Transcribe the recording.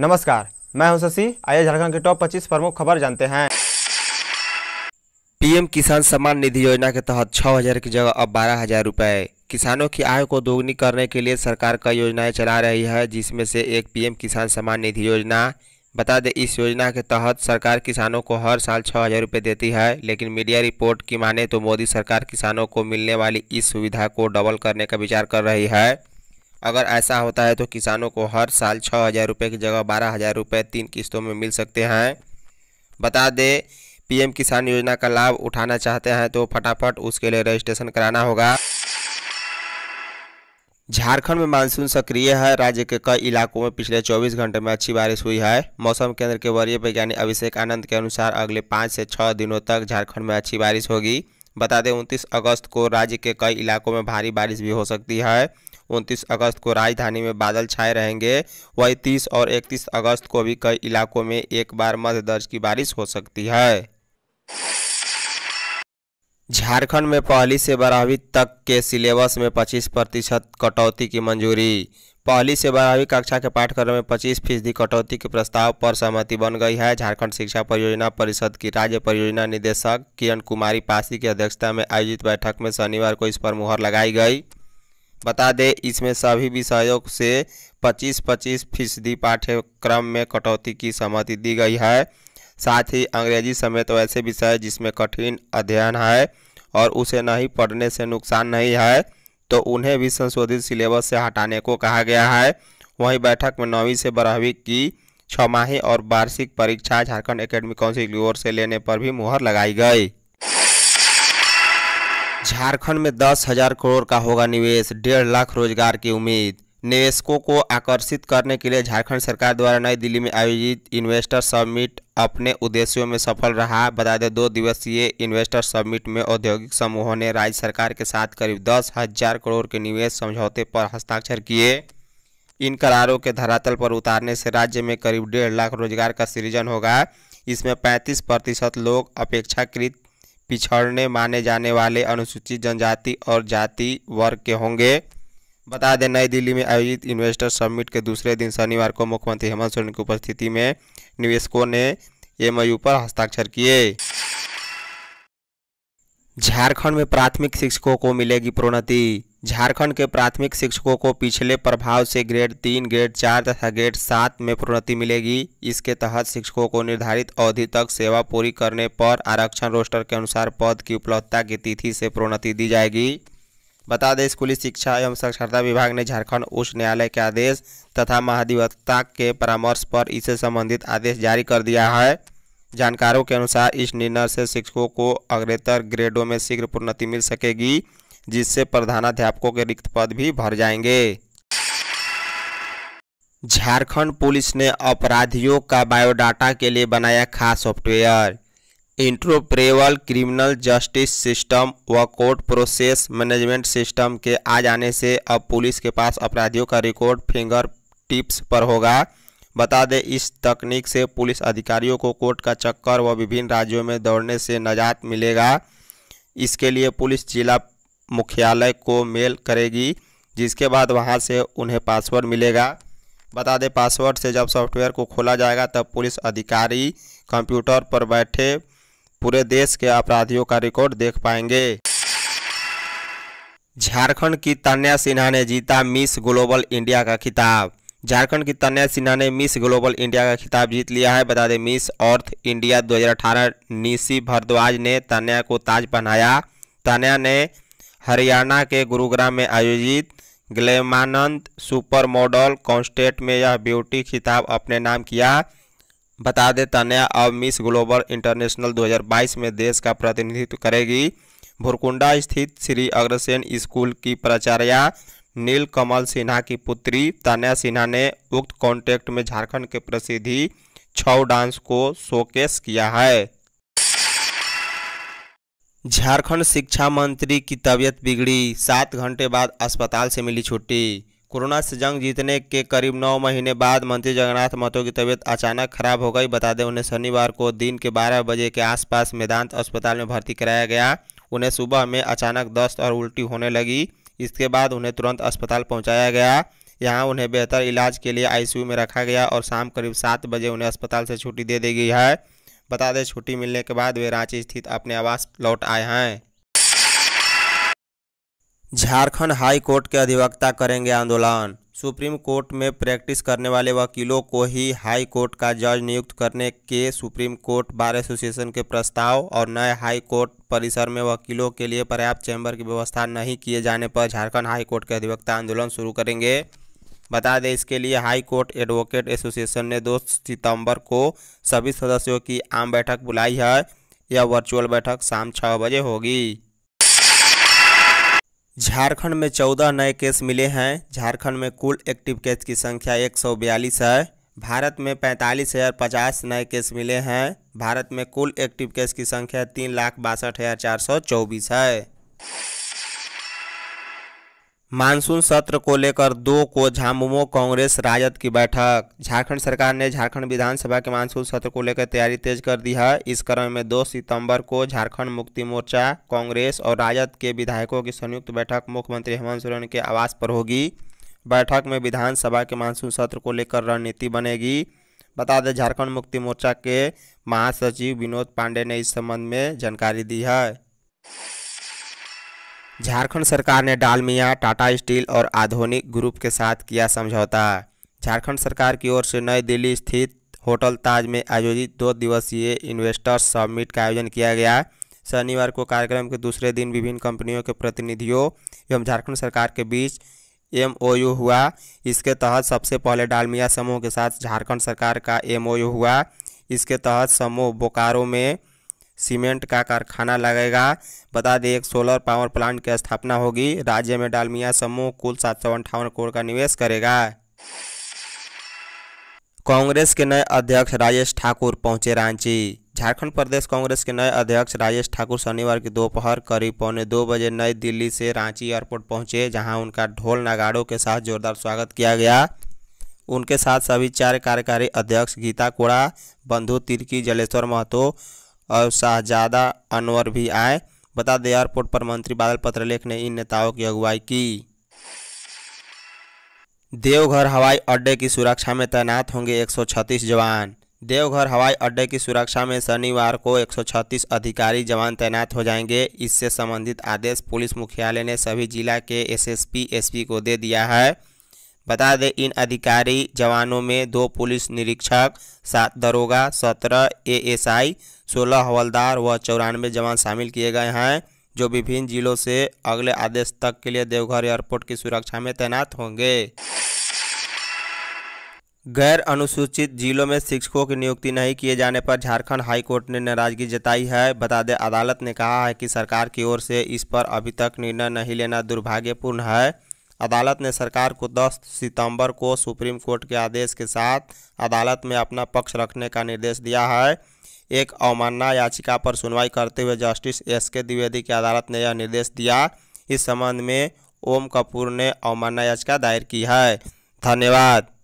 नमस्कार मैं हूं शशि आइए झारखंड के टॉप 25 प्रमुख खबर जानते हैं पीएम किसान सम्मान निधि योजना के तहत छह हजार की जगह अब बारह हजार रुपए किसानों की आय को दोगुनी करने के लिए सरकार कई योजनाएं चला रही है जिसमें से एक पीएम किसान सम्मान निधि योजना बता दें इस योजना के तहत सरकार किसानों को हर साल छः हज़ार रुपये देती है लेकिन मीडिया रिपोर्ट की माने तो मोदी सरकार किसानों को मिलने वाली इस सुविधा को डबल करने का विचार कर रही है अगर ऐसा होता है तो किसानों को हर साल छः हज़ार रुपये की जगह बारह हज़ार रुपये तीन किस्तों में मिल सकते हैं बता दें पीएम किसान योजना का लाभ उठाना चाहते हैं तो फटाफट उसके लिए रजिस्ट्रेशन कराना होगा झारखंड में मानसून सक्रिय है राज्य के कई इलाकों में पिछले 24 घंटे में अच्छी बारिश हुई है मौसम केंद्र के वरीय वैज्ञानिक अभिषेक आनंद के अनुसार अगले पाँच से छः दिनों तक झारखंड में अच्छी बारिश होगी बता दें उनतीस अगस्त को राज्य के कई इलाकों में भारी बारिश भी हो सकती है उनतीस अगस्त को राजधानी में बादल छाए रहेंगे वहीं तीस और इकतीस अगस्त को भी कई इलाकों में एक बार मध्य दर्ज की बारिश हो सकती है झारखंड में पहली से बारहवीं तक के सिलेबस में 25 प्रतिशत कटौती की मंजूरी पहली से बारहवीं कक्षा के पाठ्यक्रम में 25 फीसदी कटौती के प्रस्ताव पर सहमति बन गई है झारखंड शिक्षा परियोजना परिषद की राज्य परियोजना निदेशक किरण कुमारी पासी की अध्यक्षता में आयोजित बैठक में शनिवार को इस पर मुहर लगाई गई बता दें इसमें सभी विषयों से पच्चीस पच्चीस फीसदी पाठ्यक्रम में कटौती की सहमति दी गई है साथ ही अंग्रेजी समेत वैसे विषय जिसमें कठिन अध्ययन है और उसे नहीं पढ़ने से नुकसान नहीं है तो उन्हें भी संशोधित सिलेबस से हटाने को कहा गया है वहीं बैठक में नौवीं से बारहवीं की छमाही और वार्षिक परीक्षा झारखंड एकेडमिक काउंसिल की ओर से लेने पर भी मुहर लगाई गई झारखंड में दस हजार करोड़ का होगा निवेश डेढ़ लाख रोजगार की उम्मीद निवेशकों को आकर्षित करने के लिए झारखंड सरकार द्वारा नई दिल्ली में आयोजित इन्वेस्टर समिट अपने उद्देश्यों में सफल रहा बता दें दो दिवसीय इन्वेस्टर समिट में औद्योगिक समूहों ने राज्य सरकार के साथ करीब दस हजार करोड़ के निवेश समझौते पर हस्ताक्षर किए इन करारों के धरातल पर उतारने से राज्य में करीब डेढ़ लाख रोजगार का सृजन होगा इसमें पैंतीस प्रतिशत लोग अपेक्षाकृत पिछड़ने माने जाने वाले अनुसूचित जनजाति और जाति वर्ग के होंगे बता दें नई दिल्ली में आयोजित इन्वेस्टर समिट के दूसरे दिन शनिवार को मुख्यमंत्री हेमंत सोरेन की उपस्थिति में निवेशकों ने एम पर हस्ताक्षर किए झारखंड में प्राथमिक शिक्षकों को मिलेगी प्रोन्नति झारखंड के प्राथमिक शिक्षकों को पिछले प्रभाव से ग्रेड तीन ग्रेड चार तथा ग्रेड सात में प्रोन्नति मिलेगी इसके तहत शिक्षकों को निर्धारित अवधि तक सेवा पूरी करने पर आरक्षण रोस्टर के अनुसार पद की उपलब्धता की तिथि से प्रोन्नति दी जाएगी बता दें स्कूली शिक्षा एवं साक्षरता विभाग ने झारखंड उच्च न्यायालय के आदेश तथा महाधिवक्ता के परामर्श पर इससे संबंधित आदेश जारी कर दिया है जानकारों के अनुसार इस निर्णय से शिक्षकों को अग्रेतर ग्रेडों में शीघ्र प्रोन्नति मिल सकेगी जिससे प्रधानाध्यापकों के रिक्त पद भी भर जाएंगे झारखंड पुलिस ने अपराधियों का बायोडाटा के लिए बनाया खास software interoperable criminal justice system व कोर्ट प्रोसेस मैनेजमेंट सिस्टम के आ जाने से अब पुलिस के पास अपराधियों का रिकॉर्ड फिंगर टिप्स पर होगा बता दें इस तकनीक से पुलिस अधिकारियों को कोर्ट का चक्कर व विभिन्न राज्यों में दौड़ने से नजात मिलेगा इसके लिए पुलिस जिला मुख्यालय को मेल करेगी जिसके बाद वहां से उन्हें पासवर्ड मिलेगा बता दें पासवर्ड से जब सॉफ्टवेयर को खोला जाएगा तब पुलिस अधिकारी कंप्यूटर पर बैठे पूरे देश के अपराधियों का रिकॉर्ड देख पाएंगे झारखंड की तन्या सिन्हा ने जीता मिस ग्लोबल इंडिया का खिताब झारखंड की तन्या सिन्हा ने मिस ग्लोबल इंडिया का खिताब जीत लिया है बता दें Miss Earth India 2018 Nishi Bhardwaj ने तन्या को ताज पहनाया तन्या ने हरियाणा के गुरुग्राम में आयोजित ग्लेमानंद सुपर मॉडल कॉन्स्टेट में यह ब्यूटी खिताब अपने नाम किया बता दें तन्या अब मिस ग्लोबल इंटरनेशनल 2022 में देश का प्रतिनिधित्व करेगी भुरकुंडा स्थित श्री अग्रसेन स्कूल की प्राचार्या नील कमल सिन्हा की पुत्री तान्या सिन्हा ने उक्त कॉन्टेक्ट में झारखंड के प्रसिद्धि छव डांस को शोकेस किया है झारखंड शिक्षा मंत्री की तबीयत बिगड़ी सात घंटे बाद अस्पताल से मिली छुट्टी कोरोना से जंग जीतने के करीब नौ महीने बाद मंत्री जगन्नाथ महतो की तबीयत अचानक खराब हो गई बता दें उन्हें शनिवार को दिन के 12 बजे के आसपास मेदांत अस्पताल में भर्ती कराया गया उन्हें सुबह में अचानक दस्त और उल्टी होने लगी इसके बाद उन्हें तुरंत अस्पताल पहुंचाया गया यहाँ उन्हें बेहतर इलाज के लिए आई में रखा गया और शाम करीब सात बजे उन्हें अस्पताल से छुट्टी दे दी गई है बता दें छुट्टी मिलने के बाद वे रांची स्थित अपने आवास लौट आए हैं झारखंड हाई कोर्ट के अधिवक्ता करेंगे आंदोलन सुप्रीम कोर्ट में प्रैक्टिस करने वाले वकीलों को ही हाई कोर्ट का जज नियुक्त करने के सुप्रीम कोर्ट बार एसोसिएशन के प्रस्ताव और नए हाई कोर्ट परिसर में वकीलों के लिए पर्याप्त चैम्बर की व्यवस्था नहीं किए जाने पर झारखंड हाई कोर्ट के अधिवक्ता आंदोलन शुरू करेंगे बता दें इसके लिए हाई कोर्ट एडवोकेट एसोसिएशन ने दो सितंबर को सभी सदस्यों की आम बैठक बुलाई है यह वर्चुअल बैठक शाम छः बजे होगी झारखंड में चौदह नए केस मिले हैं झारखंड में कुल एक्टिव केस की संख्या एक सौ बयालीस है भारत में पैंतालीस हज़ार पचास नए केस मिले हैं भारत में कुल एक्टिव केस की संख्या तीन लाख बासठ हज़ार चार सौ चौबीस है मानसून सत्र को लेकर दो को झामुमो कांग्रेस राजद की बैठक झारखंड सरकार ने झारखंड विधानसभा के मानसून सत्र को लेकर तैयारी तेज कर दी है इस क्रम में 2 सितंबर को झारखंड मुक्ति मोर्चा कांग्रेस और राजद के विधायकों की संयुक्त बैठक मुख्यमंत्री हेमंत सोरेन के आवास पर होगी बैठक में विधानसभा के मानसून सत्र को लेकर रणनीति बनेगी बता दें झारखंड मुक्ति मोर्चा के महासचिव विनोद पांडे ने इस संबंध में जानकारी दी है झारखंड सरकार ने डालमिया टाटा स्टील और आधुनिक ग्रुप के साथ किया समझौता झारखंड सरकार की ओर से नई दिल्ली स्थित होटल ताज में आयोजित दो दिवसीय इन्वेस्टर्स समिट का आयोजन किया गया शनिवार को कार्यक्रम के दूसरे दिन विभिन्न कंपनियों के प्रतिनिधियों एवं झारखंड सरकार के बीच एमओयू हुआ इसके तहत सबसे पहले डालमिया समूह के साथ झारखंड सरकार का एमओयू हुआ इसके तहत समूह बोकारो में सीमेंट का कारखाना लगेगा बता दें एक सोलर पावर प्लांट की स्थापना होगी राज्य में डालमिया समूह कुल सात सौ अंठावन करोड़ का निवेश करेगा कांग्रेस के नए अध्यक्ष राजेश ठाकुर पहुंचे रांची झारखंड प्रदेश कांग्रेस के नए अध्यक्ष राजेश ठाकुर शनिवार की दोपहर करीब पौने दो बजे नई दिल्ली से रांची एयरपोर्ट पहुंचे जहां उनका ढोल नगाड़ों के साथ जोरदार स्वागत किया गया उनके साथ सभी चार कार्यकारी अध्यक्ष गीता कोड़ा बंधु तिर्की जलेश्वर महतो और शाहजादा अनवर भी आए बता दें एयरपोर्ट पर मंत्री बादल पत्रलेख ने इन नेताओं की अगुवाई की देवघर हवाई अड्डे की सुरक्षा में तैनात होंगे 136 जवान देवघर हवाई अड्डे की सुरक्षा में शनिवार को 136 अधिकारी जवान तैनात हो जाएंगे इससे संबंधित आदेश पुलिस मुख्यालय ने सभी जिला के एसएसपी एसपी को दे दिया है बता दें इन अधिकारी जवानों में दो पुलिस निरीक्षक सात दरोगा सत्रह एएसआई सोलह हवलदार व चौरानवे जवान शामिल किए गए हैं जो विभिन्न जिलों से अगले आदेश तक के लिए देवघर एयरपोर्ट की सुरक्षा में तैनात होंगे गैर अनुसूचित जिलों में शिक्षकों की नियुक्ति नहीं किए जाने पर झारखंड हाईकोर्ट ने नाराजगी जताई है बता दें अदालत ने कहा है कि सरकार की ओर से इस पर अभी तक निर्णय नहीं लेना दुर्भाग्यपूर्ण है अदालत ने सरकार को 10 सितंबर को सुप्रीम कोर्ट के आदेश के साथ अदालत में अपना पक्ष रखने का निर्देश दिया है एक अवमानना याचिका पर सुनवाई करते हुए जस्टिस एस के द्विवेदी की अदालत ने यह निर्देश दिया इस संबंध में ओम कपूर ने अवमानना याचिका दायर की है धन्यवाद